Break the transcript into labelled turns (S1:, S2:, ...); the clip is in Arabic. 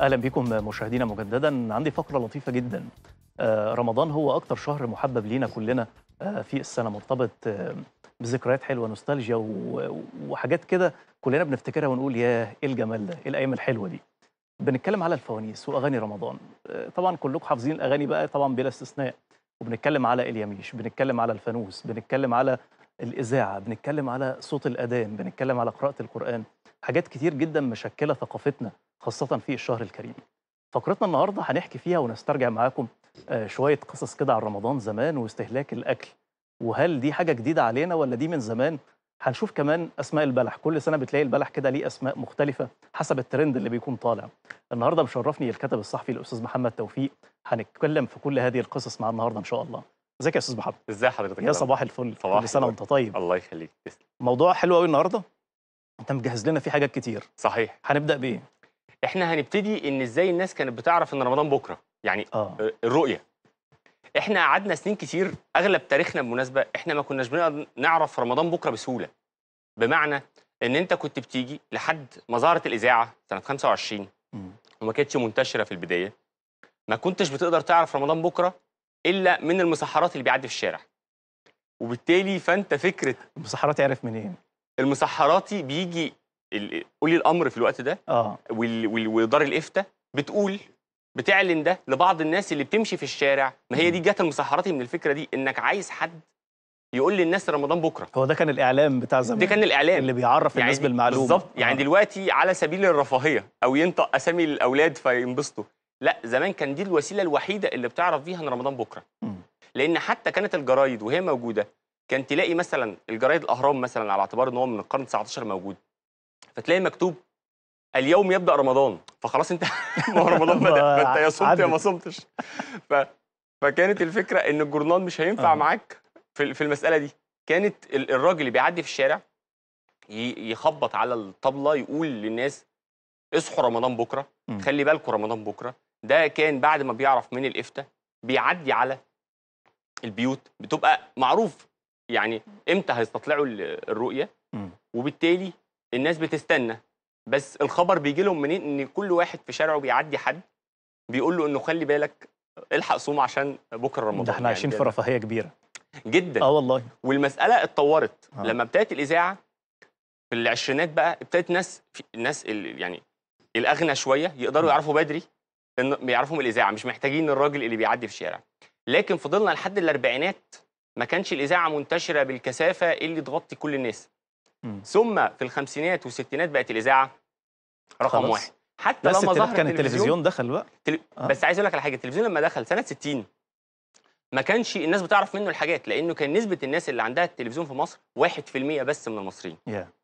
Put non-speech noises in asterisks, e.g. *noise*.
S1: اهلا بكم مشاهدينا مجددا عندي فقره لطيفه جدا آه، رمضان هو اكتر شهر محبب لينا كلنا آه، في السنه مرتبط آه، بذكريات حلوه نوستالجيا وحاجات كده كلنا بنفتكرها ونقول ياه ايه الجمال ده ايه الايام الحلوه دي بنتكلم على الفوانيس واغاني رمضان طبعا كلكم حافظين الاغاني بقى طبعا بلا استثناء وبنتكلم على اليميش بنتكلم على الفانوس بنتكلم على الاذاعه بنتكلم على صوت الاذان بنتكلم على قراءه القران حاجات كتير جدا مشكله ثقافتنا خاصة في الشهر الكريم فقرتنا النهاردة هنحكي فيها ونسترجع معاكم آه، شوية قصص كده عن رمضان زمان واستهلاك الأكل وهل دي حاجة جديدة علينا ولا دي من زمان هنشوف كمان اسماء البلح كل سنه بتلاقي البلح كده ليه اسماء مختلفه حسب الترند اللي بيكون طالع النهارده مشرفني الكاتب الصحفي الاستاذ محمد توفيق هنتكلم في كل هذه القصص مع النهارده ان شاء الله ازيك يا استاذ محمد ازي حضرتك يا صباح الفل صباح كل سنه وانت طيب الله يخليك موضوع حلو قوي النهارده انت مجهز لنا فيه حاجات كتير صحيح هنبدا بايه احنا هنبتدي
S2: ان ازاي الناس كانت بتعرف ان رمضان بكره يعني آه. آه، الرؤيه احنا قعدنا سنين كتير اغلب تاريخنا بالمناسبه احنا ما كناش بنقدر نعرف رمضان بكره بسهوله بمعنى ان انت كنت بتيجي لحد ما ظهرت الاذاعه سنه 25 وما كانتش منتشره في البدايه ما كنتش بتقدر تعرف رمضان بكره الا من المسحرات اللي بيعدي في الشارع وبالتالي فانت فكره
S1: المسحرات عرف منين
S2: المسحراتي بيجي اولي الامر في الوقت ده اه ودار الافتاء بتقول بتعلن ده لبعض الناس اللي بتمشي في الشارع ما هي دي جت المسحراتي من الفكره دي انك عايز حد يقول للناس رمضان بكره
S1: هو ده كان الاعلام بتاع زمان ده كان الاعلام اللي بيعرف يعني الناس بالمعلومه بالظبط
S2: يعني آه. دلوقتي على سبيل الرفاهيه او ينطق اسامي الاولاد فينبسطوا لا زمان كان دي الوسيله الوحيده اللي بتعرف بيها ان رمضان بكره م. لان حتى كانت الجرايد وهي موجوده كان تلاقي مثلا الجرايد الاهرام مثلا على اعتبار ان هو من القرن 19 موجود فتلاقي مكتوب اليوم يبدا رمضان فخلاص انت *laughs* ما هو رمضان بدا *laughs* فانت يا صمت يا ما صمتش ف... فكانت الفكره ان الجورنال مش هينفع آه. معاك في في المساله دي كانت الراجل اللي بيعدي في الشارع يخبط على الطبله يقول للناس اصحوا رمضان بكره م. خلي بالكم رمضان بكره ده كان بعد ما بيعرف من الافتة بيعدي على البيوت بتبقى معروف يعني امتى هيستطلعوا الرؤيه م. وبالتالي الناس بتستنى بس الخبر بيجي لهم منين ان كل واحد في شارعه بيعدي حد بيقول له انه خلي بالك الحق صوم عشان بكره رمضان ده احنا يعني عايشين يعني في رفاهيه كبيره جدا اه والله والمساله اتطورت آه. لما ابتدت الاذاعه في العشرينات بقى ابتدت ناس في الناس يعني الاغنى شويه يقدروا يعرفوا بدري ان من الاذاعه مش محتاجين الراجل اللي بيعدي في الشارع لكن فضلنا لحد الاربعينات ما كانش الاذاعه منتشره بالكثافه اللي تغطي كل الناس ثم في الخمسينات والستينات بقت الاذاعه رقم واحد حتى لما ظهر كان التلفزيون دخل بقى تل... آه. بس عايز اقول لك على حاجه التلفزيون لما دخل سنه 60 ما كانش الناس بتعرف منه الحاجات لانه كان نسبه الناس اللي عندها التلفزيون في مصر 1% بس من المصريين
S1: yeah.